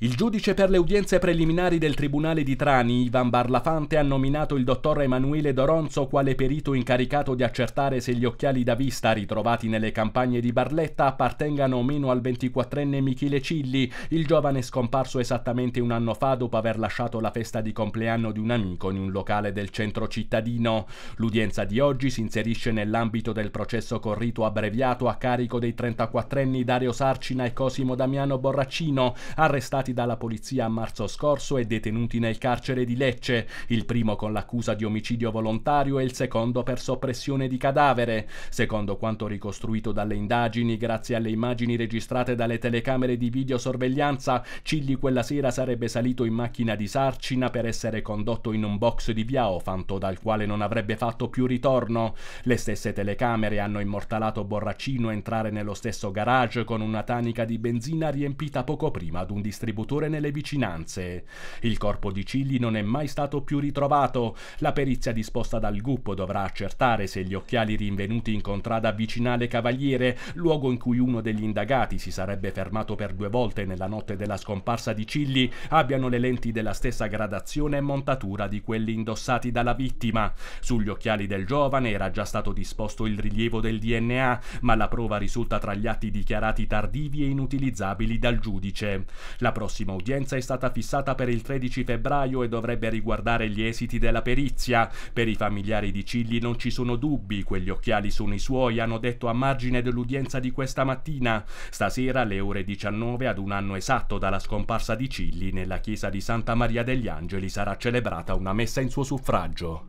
Il giudice per le udienze preliminari del Tribunale di Trani, Ivan Barlafante, ha nominato il dottor Emanuele Doronzo quale perito incaricato di accertare se gli occhiali da vista ritrovati nelle campagne di Barletta appartengano o meno al 24enne Michele Cilli, il giovane scomparso esattamente un anno fa dopo aver lasciato la festa di compleanno di un amico in un locale del centro cittadino. L'udienza di oggi si inserisce nell'ambito del processo corrito abbreviato a carico dei 34enni Dario Sarcina e Cosimo Damiano Borraccino, arrestati arrestati dalla polizia a marzo scorso e detenuti nel carcere di Lecce, il primo con l'accusa di omicidio volontario e il secondo per soppressione di cadavere. Secondo quanto ricostruito dalle indagini, grazie alle immagini registrate dalle telecamere di videosorveglianza, Cilli quella sera sarebbe salito in macchina di Sarcina per essere condotto in un box di via Ofanto dal quale non avrebbe fatto più ritorno. Le stesse telecamere hanno immortalato Borracino entrare nello stesso garage con una tanica di benzina riempita poco prima ad un distributore distributore nelle vicinanze. Il corpo di Cilli non è mai stato più ritrovato. La perizia disposta dal GUP dovrà accertare se gli occhiali rinvenuti in contrada vicinale Cavaliere, luogo in cui uno degli indagati si sarebbe fermato per due volte nella notte della scomparsa di Cilli, abbiano le lenti della stessa gradazione e montatura di quelli indossati dalla vittima. Sugli occhiali del giovane era già stato disposto il rilievo del DNA, ma la prova risulta tra gli atti dichiarati tardivi e inutilizzabili dal giudice. La prossima prossima udienza è stata fissata per il 13 febbraio e dovrebbe riguardare gli esiti della perizia. Per i familiari di Cilli non ci sono dubbi, quegli occhiali sono i suoi, hanno detto a margine dell'udienza di questa mattina. Stasera alle ore 19, ad un anno esatto dalla scomparsa di Cilli, nella chiesa di Santa Maria degli Angeli sarà celebrata una messa in suo suffragio.